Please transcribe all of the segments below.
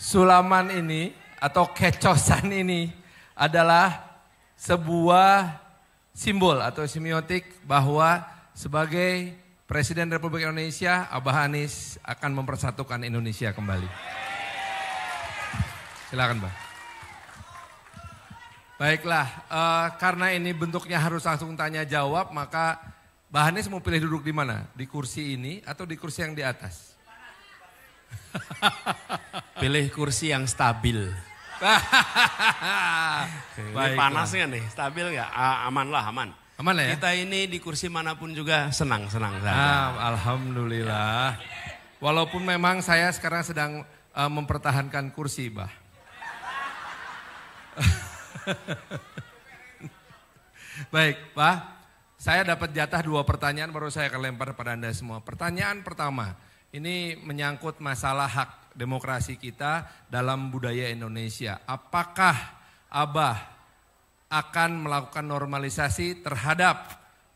sulaman ini atau kecosan ini adalah sebuah simbol atau semiotik bahwa sebagai Presiden Republik Indonesia Abah Anies akan mempersatukan Indonesia kembali. Silakan, Pak. Baiklah, uh, karena ini bentuknya harus langsung tanya jawab, maka Abah Anies mau pilih duduk di mana? Di kursi ini atau di kursi yang di atas? Pilih kursi yang stabil. Baik, panasnya nih, stabil nggak? Aman lah, aman. Aman ya? Kita ini di kursi manapun juga senang-senang saja. Ah, Alhamdulillah. Walaupun memang saya sekarang sedang uh, mempertahankan kursi, Bah. Baik, Pak. Saya dapat jatah dua pertanyaan baru saya akan lempar kepada Anda semua. Pertanyaan pertama, ini menyangkut masalah hak demokrasi kita dalam budaya Indonesia. Apakah Abah akan melakukan normalisasi terhadap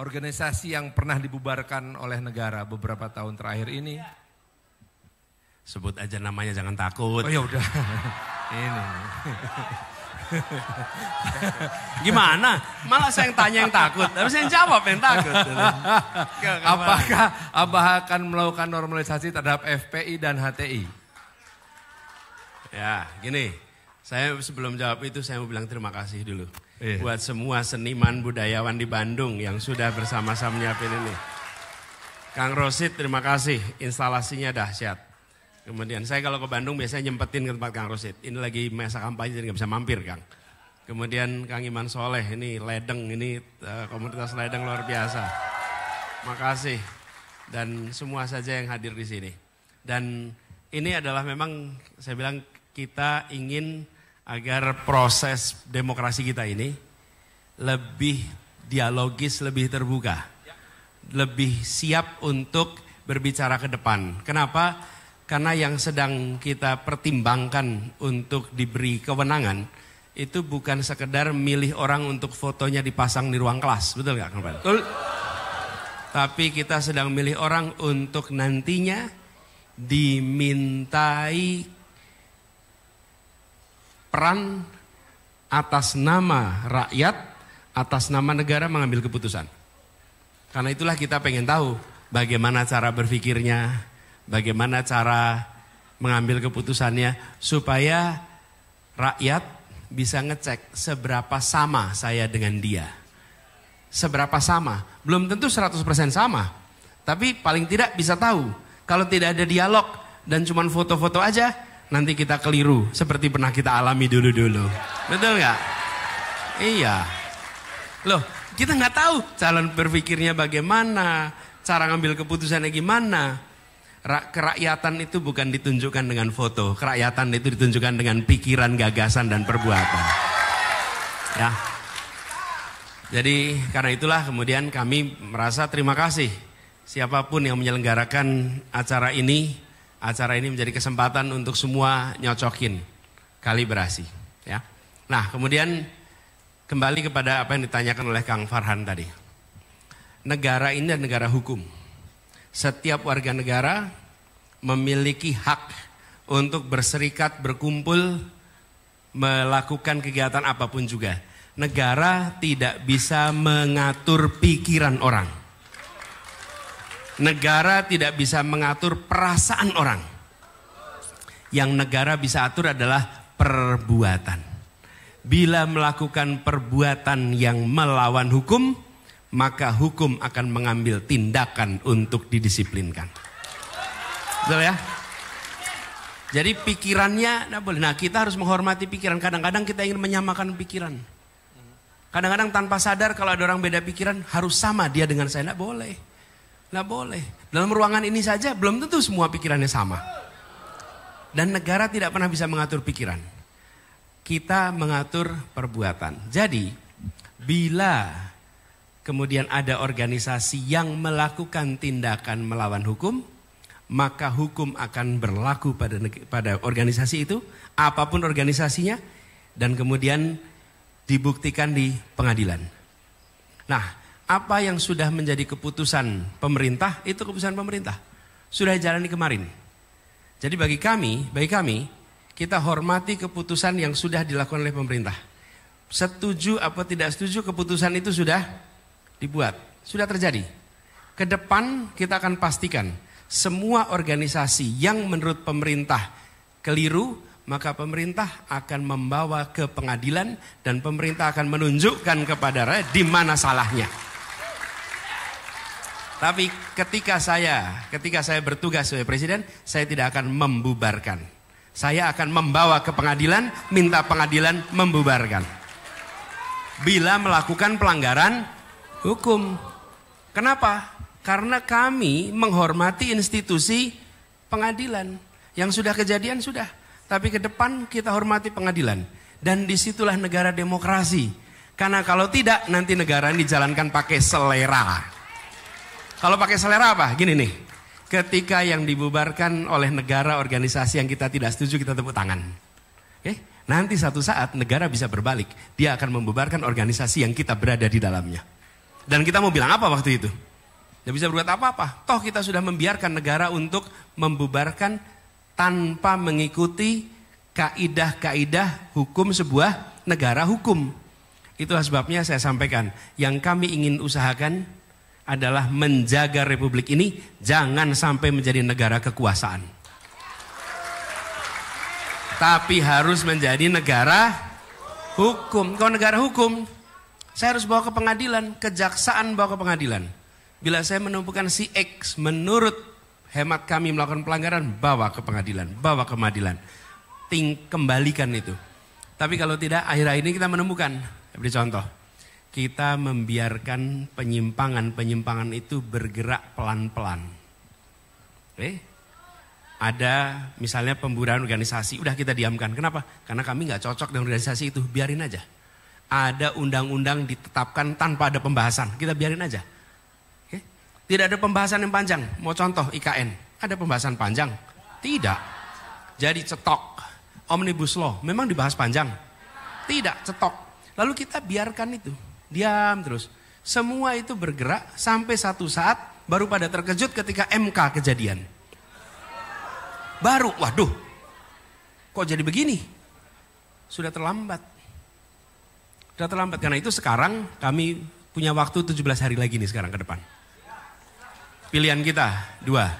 organisasi yang pernah dibubarkan oleh negara beberapa tahun terakhir ini? Iya. Sebut aja namanya jangan takut. Oh ya udah. ini. Gimana? Malah saya yang tanya yang takut. Tapi saya yang jawab yang takut. Apakah Abah akan melakukan normalisasi terhadap FPI dan HTI? Ya, gini. Saya sebelum jawab itu saya mau bilang terima kasih dulu. Iya. Buat semua seniman budayawan di Bandung yang sudah bersama-sama nyiapin ini. Kang Rosid terima kasih. Instalasinya dahsyat. Kemudian saya kalau ke Bandung biasanya nyempetin ke tempat Kang Rosid. Ini lagi masa kampanye jadi nggak bisa mampir Kang. Kemudian Kang Iman Soleh ini ledeng ini eh, komunitas ledeng luar biasa. Makasih dan semua saja yang hadir di sini. Dan ini adalah memang saya bilang kita ingin agar proses demokrasi kita ini lebih dialogis, lebih terbuka, lebih siap untuk berbicara ke depan. Kenapa? Karena yang sedang kita pertimbangkan untuk diberi kewenangan itu bukan sekedar milih orang untuk fotonya dipasang di ruang kelas, betul nggak? Betul. Tapi kita sedang milih orang untuk nantinya dimintai peran atas nama rakyat, atas nama negara mengambil keputusan. Karena itulah kita pengen tahu bagaimana cara berpikirnya, bagaimana cara mengambil keputusannya supaya rakyat bisa ngecek seberapa sama saya dengan dia. Seberapa sama? Belum tentu 100% sama. Tapi paling tidak bisa tahu. Kalau tidak ada dialog dan cuma foto-foto aja, nanti kita keliru seperti pernah kita alami dulu-dulu. Betul nggak? Iya. Loh, kita nggak tahu calon berpikirnya bagaimana, cara ngambil keputusannya gimana. Kerakyatan itu bukan ditunjukkan dengan foto, kerakyatan itu ditunjukkan dengan pikiran, gagasan, dan perbuatan. Ya. Jadi karena itulah kemudian kami merasa terima kasih siapapun yang menyelenggarakan acara ini, acara ini menjadi kesempatan untuk semua nyocokin kalibrasi. Ya. Nah kemudian kembali kepada apa yang ditanyakan oleh Kang Farhan tadi. Negara ini adalah negara hukum setiap warga negara memiliki hak untuk berserikat, berkumpul, melakukan kegiatan apapun juga. Negara tidak bisa mengatur pikiran orang. Negara tidak bisa mengatur perasaan orang. Yang negara bisa atur adalah perbuatan. Bila melakukan perbuatan yang melawan hukum, maka hukum akan mengambil tindakan untuk didisiplinkan. Betul ya? Jadi pikirannya nah, boleh. Nah kita harus menghormati pikiran. Kadang-kadang kita ingin menyamakan pikiran. Kadang-kadang tanpa sadar kalau ada orang beda pikiran harus sama dia dengan saya. Tidak nah, boleh. Tidak nah, boleh. Dalam ruangan ini saja belum tentu semua pikirannya sama. Dan negara tidak pernah bisa mengatur pikiran. Kita mengatur perbuatan. Jadi bila kemudian ada organisasi yang melakukan tindakan melawan hukum, maka hukum akan berlaku pada pada organisasi itu, apapun organisasinya, dan kemudian dibuktikan di pengadilan. Nah, apa yang sudah menjadi keputusan pemerintah itu keputusan pemerintah sudah jalani kemarin. Jadi bagi kami, bagi kami kita hormati keputusan yang sudah dilakukan oleh pemerintah. Setuju apa tidak setuju keputusan itu sudah dibuat. Sudah terjadi. Ke depan kita akan pastikan semua organisasi yang menurut pemerintah keliru, maka pemerintah akan membawa ke pengadilan dan pemerintah akan menunjukkan kepada rakyat di mana salahnya. Tapi ketika saya, ketika saya bertugas sebagai presiden, saya tidak akan membubarkan. Saya akan membawa ke pengadilan, minta pengadilan membubarkan. Bila melakukan pelanggaran hukum. Kenapa? Karena kami menghormati institusi pengadilan. Yang sudah kejadian sudah. Tapi ke depan kita hormati pengadilan. Dan disitulah negara demokrasi. Karena kalau tidak nanti negara ini dijalankan pakai selera. Kalau pakai selera apa? Gini nih. Ketika yang dibubarkan oleh negara organisasi yang kita tidak setuju kita tepuk tangan. Oke? Eh, nanti satu saat negara bisa berbalik. Dia akan membubarkan organisasi yang kita berada di dalamnya. Dan kita mau bilang apa waktu itu? Tidak bisa berbuat apa-apa. Toh kita sudah membiarkan negara untuk membubarkan tanpa mengikuti kaidah-kaidah hukum sebuah negara hukum. Itulah sebabnya saya sampaikan, yang kami ingin usahakan adalah menjaga republik ini jangan sampai menjadi negara kekuasaan. Tapi harus menjadi negara hukum. Kalau negara hukum, saya harus bawa ke pengadilan, kejaksaan bawa ke pengadilan. Bila saya menemukan si X menurut hemat kami melakukan pelanggaran, bawa ke pengadilan, bawa ke pengadilan. Ting kembalikan itu. Tapi kalau tidak, akhir-akhir ini kita menemukan, beri contoh, kita membiarkan penyimpangan-penyimpangan itu bergerak pelan-pelan. Eh, ada misalnya pemburuan organisasi, udah kita diamkan. Kenapa? Karena kami nggak cocok dengan organisasi itu, biarin aja ada undang-undang ditetapkan tanpa ada pembahasan. Kita biarin aja. Tidak ada pembahasan yang panjang. Mau contoh IKN, ada pembahasan panjang? Tidak. Jadi cetok. Omnibus Law, memang dibahas panjang? Tidak, cetok. Lalu kita biarkan itu. Diam terus. Semua itu bergerak sampai satu saat baru pada terkejut ketika MK kejadian. Baru, waduh, kok jadi begini? Sudah terlambat. Sudah terlambat karena itu sekarang kami punya waktu 17 hari lagi nih sekarang ke depan. Pilihan kita dua,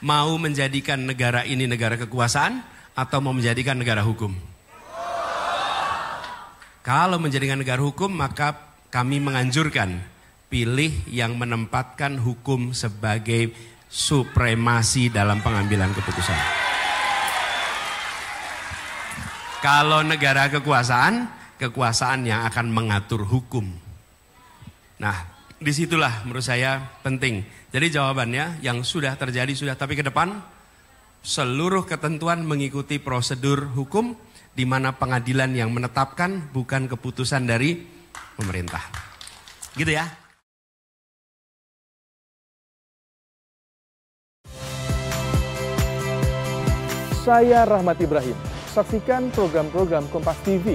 mau menjadikan negara ini negara kekuasaan atau mau menjadikan negara hukum. Kalau menjadikan negara hukum maka kami menganjurkan pilih yang menempatkan hukum sebagai supremasi dalam pengambilan keputusan. Kalau negara kekuasaan, kekuasaan yang akan mengatur hukum. Nah, disitulah menurut saya penting. Jadi jawabannya yang sudah terjadi sudah, tapi ke depan seluruh ketentuan mengikuti prosedur hukum di mana pengadilan yang menetapkan bukan keputusan dari pemerintah. Gitu ya. Saya Rahmat Ibrahim. Saksikan program-program Kompas TV